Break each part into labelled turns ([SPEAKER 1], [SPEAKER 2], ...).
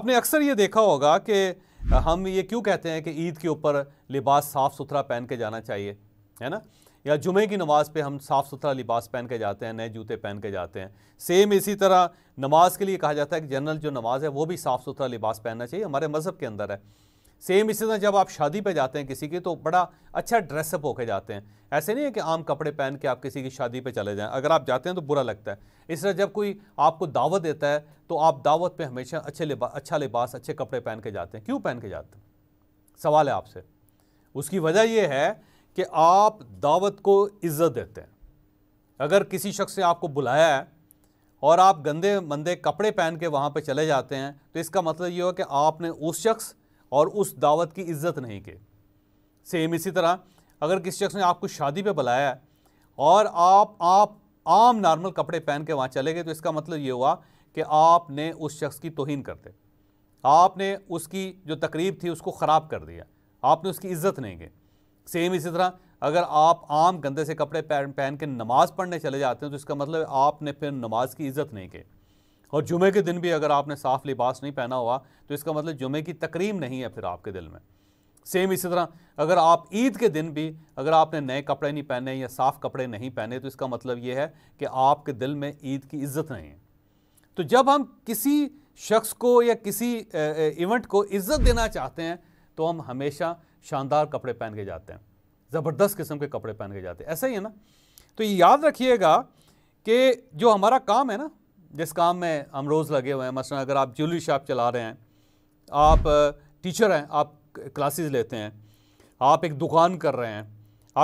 [SPEAKER 1] आपने अक्सर ये देखा होगा कि हम ये क्यों कहते हैं कि ईद के ऊपर लिबास साफ़ सुथरा पहन के जाना चाहिए है ना या जुमे की नमाज़ पे हम साफ़ सुथरा लिबास पहन के जाते हैं नए जूते पहन के जाते हैं सेम इसी तरह नमाज़ के लिए कहा जाता है कि जनरल जो नमाज़ है वो भी साफ़ सुथरा लिबास पहनना चाहिए हमारे मज़हब के अंदर है सेम इसी तरह जब आप शादी पे जाते हैं किसी की तो बड़ा अच्छा ड्रेसअप होके जाते हैं ऐसे नहीं है कि आम कपड़े पहन के आप किसी की शादी पे चले जाएं अगर आप जाते हैं तो बुरा लगता है इस तरह जब कोई आपको दावत देता है तो आप दावत पे हमेशा अच्छे लिबा अच्छा लिबास अच्छे कपड़े पहन के जाते हैं क्यों पहन के जाते हैं सवाल है आपसे उसकी वजह यह है कि आप दावत को इज़्ज़त देते हैं अगर किसी शख्स ने आपको बुलाया है और आप गंदे मंदे कपड़े पहन के वहाँ पर चले जाते हैं तो इसका मतलब ये हो कि आपने उस शख्स और उस दावत की इज्जत नहीं की सेम इसी तरह अगर किसी शख्स ने आपको शादी पे बुलाया और आप आप आम नॉर्मल कपड़े पहन के वहाँ चले गए तो इसका मतलब ये हुआ कि आपने उस शख्स की तोहन कर दी आपने उसकी जो तकरीब थी उसको ख़राब कर दिया आपने उसकी इज़्ज़त नहीं की सेम इसी तरह अगर आप आम गंदे से कपड़े पहन पहन के नमाज़ पढ़ने चले जाते हैं तो इसका मतलब आपने फिर नमाज की इज़्ज़त नहीं की और जुमे के दिन भी अगर आपने साफ़ लिबास नहीं पहना हुआ तो इसका मतलब जुमे की तकरीम नहीं है फिर आपके दिल में सेम इसी तरह अगर आप ईद के दिन भी अगर आपने नए कपड़े नहीं पहने या साफ़ कपड़े नहीं पहने तो इसका मतलब ये है कि आपके दिल में ईद की इज़्ज़त नहीं है तो जब हम किसी शख्स को या किसी इवेंट को इज़्ज़त देना चाहते हैं तो हम हमेशा शानदार कपड़े पहन के जाते हैं ज़बरदस्त किस्म के कपड़े पहन के जाते हैं ऐसा ही है ना तो याद रखिएगा कि जो हमारा काम है ना जिस काम में हम रोज़ लगे हुए हैं मसला अगर आप ज्वेलरी शॉप चला रहे हैं आप टीचर हैं आप क्लासेस लेते हैं आप एक दुकान कर रहे हैं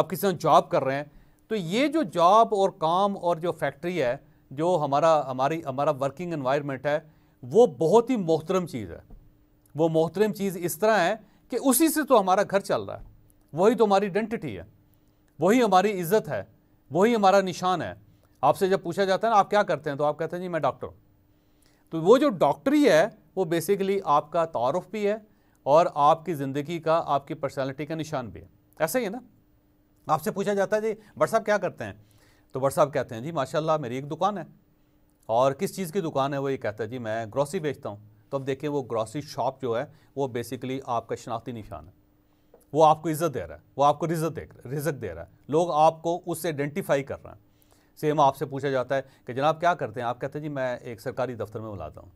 [SPEAKER 1] आप किसी जॉब कर रहे हैं तो ये जो जॉब और काम और जो फैक्ट्री है जो हमारा हमारी हमारा वर्किंग इन्वायरमेंट है वो बहुत ही मोहतरम चीज़ है वो मोहतरम चीज़ इस तरह है कि उसी से तो हमारा घर चल रहा है वही तो हमारी आइडेंटिटी है वही हमारी इज़्ज़त है वही हमारा निशान है आपसे जब पूछा जाता है ना आप क्या करते हैं तो आप कहते हैं जी मैं डॉक्टर हूँ तो वो जो डॉक्टरी है वो बेसिकली आपका तारफ़ भी है और आपकी ज़िंदगी का आपकी पर्सनैलिटी का निशान भी है ऐसा ही है ना आपसे पूछा जाता है जी बट साहब क्या करते हैं तो बट साहब कहते हैं जी माशाल्लाह मेरी एक दुकान है और किस चीज़ की दुकान है वो ये कहता है जी मैं ग्रॉसरी बेचता हूँ तो अब देखिए वो ग्रॉसरी शॉप जो है वो बेसिकली आपका शनाख्ती निशान है वो आपको इज़्ज़त दे रहा है वो आपको रिजत दे रिजक दे रहा है लोग आपको उससे आइडेंटिफाई कर रहे हैं सेम आपसे पूछा जाता है कि जनाब क्या करते हैं आप कहते हैं जी मैं एक सरकारी दफ्तर में बुलाता हूँ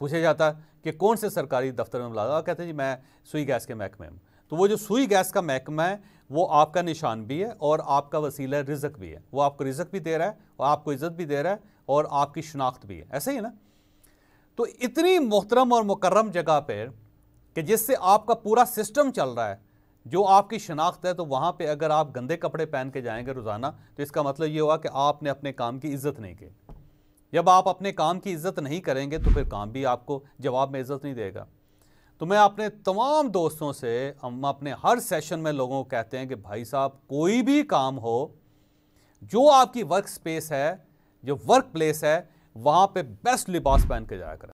[SPEAKER 1] पूछा जाता है कि कौन से सरकारी दफ्तर में बुलाता हूँ कहते हैं जी मैं सुई गैस के महकमे में तो वो जो सुई गैस का महकमा है वो आपका निशान भी है और आपका वसीला रिजक भी है वो आपको रिजक भी दे रहा है और आपको इज़्ज़त भी दे रहा है और आपकी शनाख्त भी है ऐसे ही ना तो इतनी मोहतरम और मुकर्रम जगह पर कि जिससे आपका पूरा सिस्टम चल रहा है जो आपकी शनाख्त है तो वहाँ पे अगर आप गंदे कपड़े पहन के जाएंगे रोज़ाना तो इसका मतलब ये हुआ कि आपने अपने काम की इज्जत नहीं की जब आप अपने काम की इज्जत नहीं करेंगे तो फिर काम भी आपको जवाब में इज्जत नहीं देगा तो मैं अपने तमाम दोस्तों से हम अपने हर सेशन में लोगों को कहते हैं कि भाई साहब कोई भी काम हो जो आपकी वर्क स्पेस है जो वर्क प्लेस है वहाँ पर बेस्ट लिबास पहन के जाया करें